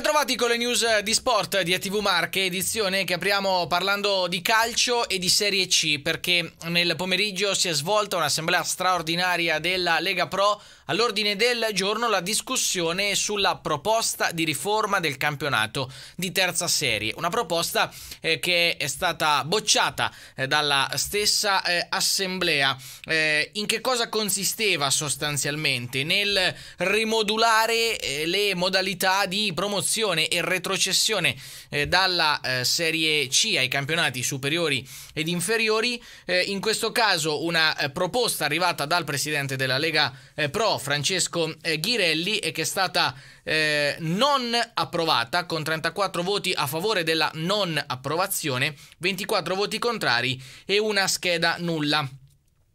metro Bentrovati con le news eh, di sport di ATV Marche, edizione che apriamo parlando di calcio e di Serie C, perché nel pomeriggio si è svolta un'assemblea straordinaria della Lega Pro, all'ordine del giorno la discussione sulla proposta di riforma del campionato di terza serie, una proposta eh, che è stata bocciata eh, dalla stessa eh, assemblea. Eh, in che cosa consisteva sostanzialmente? Nel rimodulare eh, le modalità di promozione promozione e retrocessione eh, dalla eh, Serie C ai campionati superiori ed inferiori. Eh, in questo caso una eh, proposta arrivata dal presidente della Lega eh, Pro, Francesco eh, Ghirelli, e che è stata non approvata con 34 voti a favore della non approvazione, 24 voti contrari e una scheda nulla.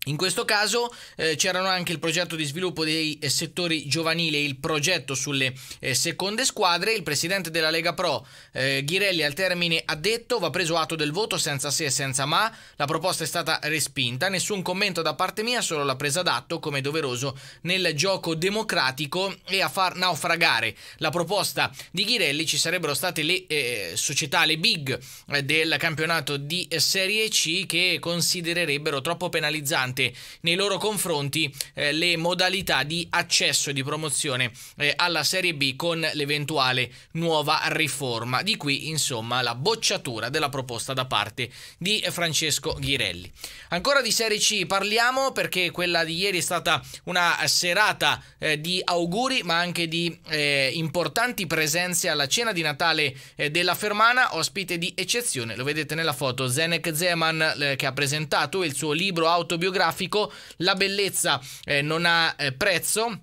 In questo caso eh, c'erano anche il progetto di sviluppo dei eh, settori giovanili e il progetto sulle eh, seconde squadre. Il presidente della Lega Pro, eh, Ghirelli, al termine ha detto va preso atto del voto senza se e senza ma. La proposta è stata respinta. Nessun commento da parte mia, solo la presa d'atto come doveroso nel gioco democratico e a far naufragare la proposta di Ghirelli ci sarebbero state le eh, società, le big eh, del campionato di Serie C che considererebbero troppo penalizzanti importante nei loro confronti eh, le modalità di accesso e di promozione eh, alla Serie B con l'eventuale nuova riforma. Di qui insomma la bocciatura della proposta da parte di Francesco Ghirelli. Ancora di Serie C parliamo perché quella di ieri è stata una serata eh, di auguri ma anche di eh, importanti presenze alla cena di Natale eh, della Fermana, ospite di eccezione, lo vedete nella foto Zenek Zeman eh, che ha presentato il suo libro autobiografico cinematografico, la bellezza eh, non ha eh, prezzo.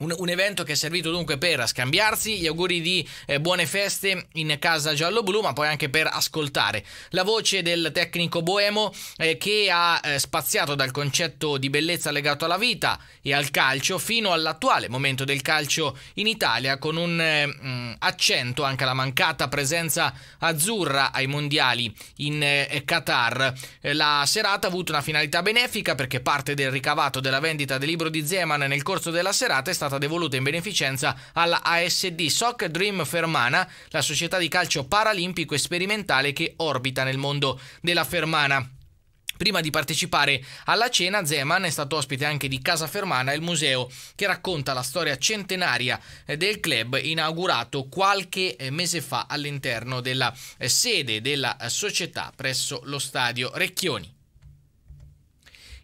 Un, un, evento che è servito dunque per scambiarsi gli auguri di eh, buone feste in casa giallo-blu, ma poi anche per ascoltare la voce del tecnico boemo eh, che ha eh, spaziato dal concetto di bellezza legato alla vita e al calcio fino all'attuale momento del calcio in Italia, con un eh, mm, accento anche alla mancata presenza azzurra ai mondiali in eh, Qatar. Eh, la serata ha avuto una finalità benefica perché parte del ricavato della vendita del libro di Zeman nel corso della serata è stata stata devoluta in beneficenza alla ASD Soc Dream Fermana, la società di calcio paralimpico e sperimentale che orbita nel mondo della Fermana. Prima di partecipare alla cena, Zeman è stato ospite anche di Casa Fermana, il museo che racconta la storia centenaria eh, del club inaugurato qualche eh, mese fa all'interno della eh, sede della società presso lo stadio Recchioni.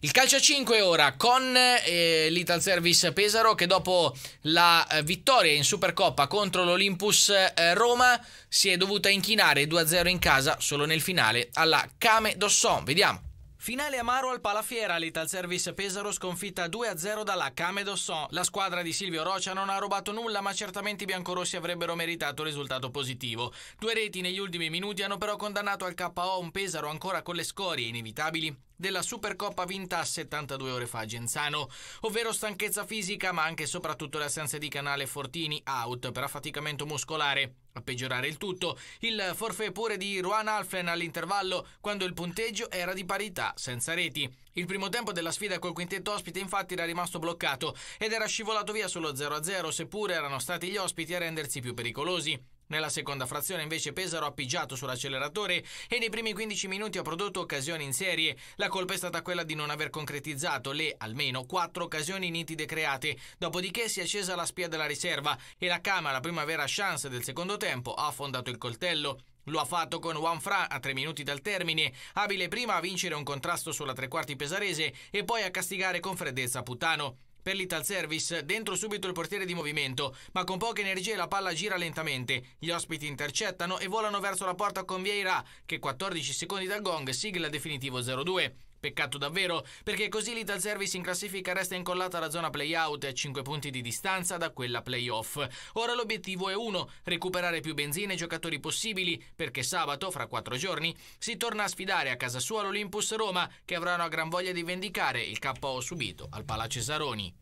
Il calcio a 5 ora con eh, l'Ital Service Pesaro che dopo la eh, vittoria in Supercoppa contro l'Olympus eh, Roma si è dovuta inchinare 2-0 in casa solo nel finale alla Came d'Osson. Vediamo. Finale amaro al Palafiera, l'Ital Service Pesaro sconfitta 2-0 dalla Came d'Osson. La squadra di Silvio Rocha non ha rubato nulla, ma certamente i biancorossi avrebbero meritato un risultato positivo. Due reti negli ultimi minuti hanno però condannato al KO un Pesaro ancora con le scorie inevitabili della Supercoppa vinta 72 ore fa a Genzano, ovvero stanchezza fisica ma anche e soprattutto l'assenza di Canale Fortini out per affaticamento muscolare. A peggiorare il tutto, il forfè pure di Juan Alfen all'intervallo quando il punteggio era di parità, senza reti. Il primo tempo della sfida col quintetto ospite infatti era rimasto bloccato ed era scivolato via solo 0-0 seppure erano stati gli ospiti a rendersi più pericolosi. Nella seconda frazione invece Pesaro ha pigiato sull'acceleratore e nei primi 15 minuti ha prodotto occasioni in serie. La colpa è stata quella di non aver concretizzato le, almeno, quattro occasioni nitide create. Dopodiché si è accesa la spia della riserva e la Cama, la prima vera chance del secondo tempo, ha affondato il coltello. Lo ha fatto con Juan Wanfra a tre minuti dal termine, abile prima a vincere un contrasto sulla tre quarti pesarese e poi a castigare con freddezza Putano per l'Ital Service, dentro subito il portiere di movimento, ma con poche energie la palla gira lentamente. Gli ospiti intercettano e volano verso la porta con Vieira, che 14 secondi dal gong sigla definitivo 0-2. Peccato davvero, perché così l'Ital Service in classifica resta incollata alla zona play-out a 5 punti di distanza da quella play-off. Ora l'obiettivo è uno, recuperare più benzina e giocatori possibili, perché sabato, fra 4 giorni, si torna a sfidare a casa sua l'Olympus Roma, che avrà una gran voglia di vendicare il KO subito al Saroni.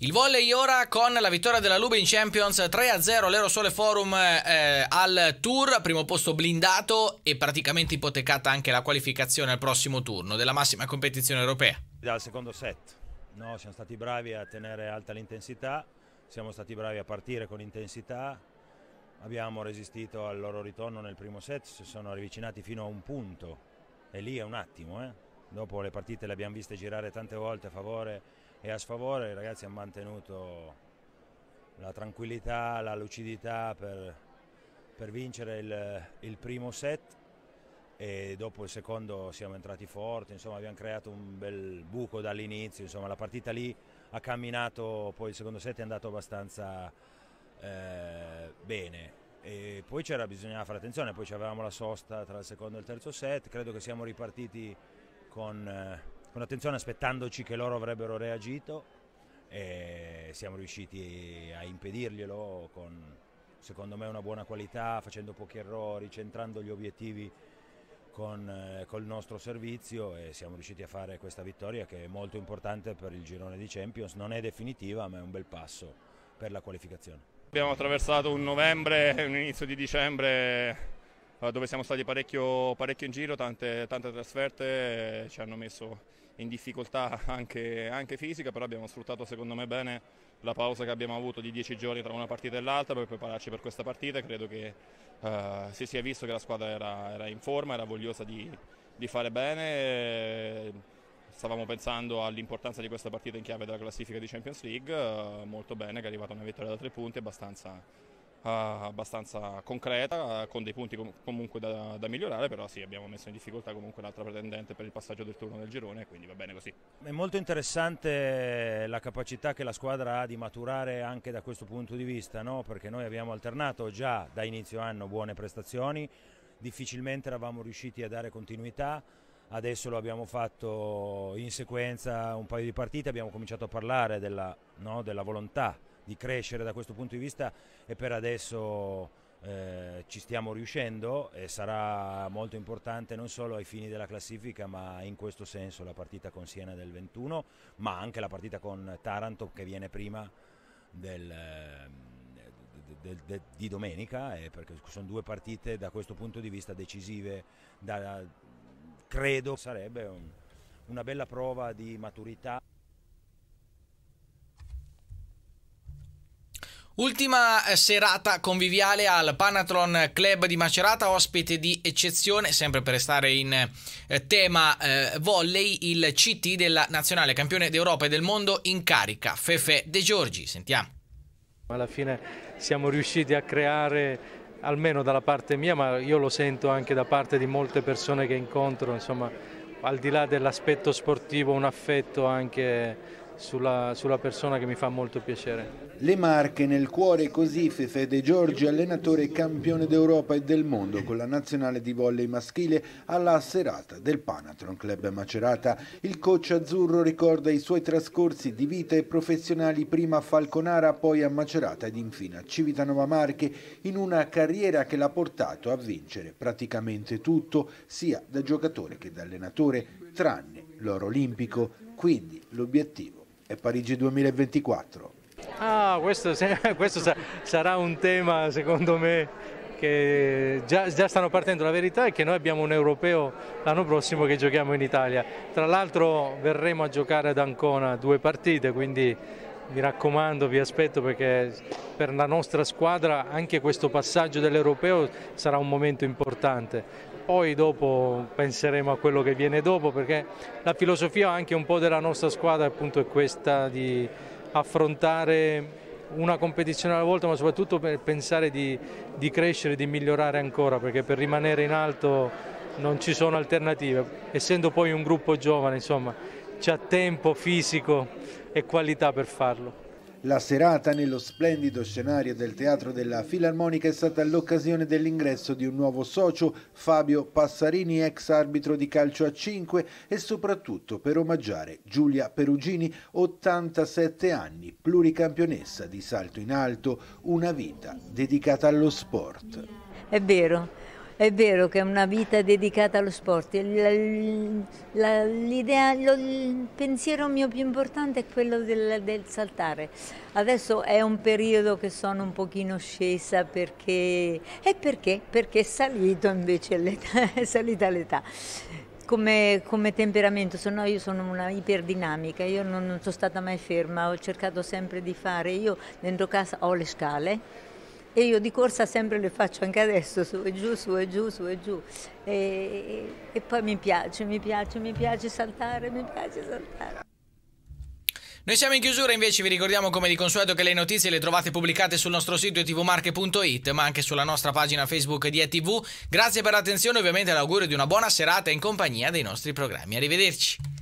Il volley ora con la vittoria della Lube in Champions 3-0 all'Erosole Forum eh, al Tour, primo posto blindato e praticamente ipotecata anche la qualificazione al prossimo turno della massima competizione europea. Dal secondo set, no, siamo stati bravi a tenere alta l'intensità, siamo stati bravi a partire con intensità, abbiamo resistito al loro ritorno nel primo set, si sono avvicinati fino a un punto e lì è un attimo, eh. dopo le partite le abbiamo viste girare tante volte a favore e a sfavore i ragazzi hanno mantenuto la tranquillità, la lucidità per, per vincere il, il, primo set e dopo il secondo siamo entrati forti, insomma abbiamo creato un bel buco dall'inizio, insomma la partita lì ha camminato, poi il secondo set è andato abbastanza eh, bene. E poi c'era, bisognava fare attenzione, poi avevamo la sosta tra il secondo e il terzo set, credo che siamo ripartiti con... Eh, con attenzione aspettandoci che loro avrebbero reagito e siamo riusciti a impedirglielo con secondo me una buona qualità, facendo pochi errori, centrando gli obiettivi con, eh, col nostro servizio e siamo riusciti a fare questa vittoria che è molto importante per il girone di Champions, non è definitiva ma è un bel passo per la qualificazione. Abbiamo attraversato un novembre e un inizio di dicembre eh, dove siamo stati parecchio, parecchio in giro, tante, tante trasferte eh, ci hanno messo in difficoltà anche, anche, fisica, però abbiamo sfruttato secondo me bene la pausa che abbiamo avuto di 10 giorni tra una partita e l'altra per prepararci per questa partita. Credo che eh, si sia visto che la squadra era, era in forma, era vogliosa di, di fare bene. Stavamo pensando all'importanza di questa partita in chiave della classifica di Champions League, eh, molto bene che è arrivata una vittoria da tre punti abbastanza eh, abbastanza concreta, con dei punti comunque da, da, migliorare, però sì, abbiamo messo in difficoltà comunque l'altra pretendente per il passaggio del turno del girone, quindi va bene così. È molto interessante la capacità che la squadra ha di maturare anche da questo punto di vista, no? perché noi abbiamo alternato già da inizio anno buone prestazioni, difficilmente eravamo riusciti a dare continuità. Adesso lo abbiamo fatto in sequenza un paio di partite, abbiamo cominciato a parlare della, no, della volontà di crescere da questo punto di vista e per adesso eh, ci stiamo riuscendo e sarà molto importante non solo ai fini della classifica ma in questo senso la partita con Siena del 21 ma anche la partita con Taranto che viene prima del, eh, del, del, di domenica eh, perché sono due partite da questo punto di vista decisive da, credo sarebbe un, una bella prova di maturità Ultima eh, serata conviviale al Panatron Club di Macerata, ospite di eccezione, sempre per restare in eh, tema eh, volley, il CT della nazionale campione d'Europa e del mondo in carica, Fefe De Giorgi, sentiamo. Alla fine siamo riusciti a creare, almeno dalla parte mia, ma io lo sento anche da parte di molte persone che incontro, insomma, al di là dell'aspetto sportivo, un affetto anche sulla, sulla, persona che mi fa molto piacere. Le Marche nel cuore così Fefe De Giorgi, allenatore campione d'Europa e del mondo con la nazionale di volley maschile alla serata del Panatron Club Macerata. Il coach azzurro ricorda i suoi trascorsi di vita e professionali prima a Falconara, poi a Macerata ed infine a Civitanova Marche in una carriera che l'ha portato a vincere praticamente tutto, sia da giocatore che da allenatore, tranne l'oro olimpico, quindi l'obiettivo e Parigi 2024. Ah, questo, questo sarà un tema secondo me che già, già, stanno partendo. La verità è che noi abbiamo un europeo l'anno prossimo che giochiamo in Italia. Tra l'altro verremo a giocare ad Ancona due partite, quindi mi raccomando, vi aspetto perché per la nostra squadra anche questo passaggio dell'Europeo sarà un momento importante. Poi dopo penseremo a quello che viene dopo perché la filosofia anche un po' della nostra squadra appunto è questa di affrontare una competizione alla volta, ma soprattutto per pensare di, di, crescere, di migliorare ancora, perché per rimanere in alto non ci sono alternative. Essendo poi un gruppo giovane, insomma, c'ha tempo fisico e qualità per farlo. La serata nello splendido scenario del Teatro della Filarmonica è stata l'occasione dell'ingresso di un nuovo socio, Fabio Passarini, ex arbitro di calcio a 5 e soprattutto per omaggiare Giulia Perugini, 87 anni, pluricampionessa di salto in alto, una vita dedicata allo sport. È vero, è vero che è una vita dedicata allo sport. L'idea, il pensiero mio più importante è quello del, del, saltare. Adesso è un periodo che sono un pochino scesa perché... E perché? Perché è salito invece l'età, è salita l'età. Come, come, temperamento, se no io sono una iperdinamica, io non, non sono stata mai ferma, ho cercato sempre di fare, io dentro casa ho le scale, e io di corsa sempre le faccio anche adesso, su e giù, su e giù, su e giù. E, e poi mi piace, mi piace, mi piace saltare, mi piace saltare. Noi siamo in chiusura, invece vi ricordiamo come di consueto che le notizie le trovate pubblicate sul nostro sito tvmarche.it, ma anche sulla nostra pagina Facebook di ETV. Grazie per l'attenzione, e ovviamente l'augurio di una buona serata in compagnia dei nostri programmi. Arrivederci.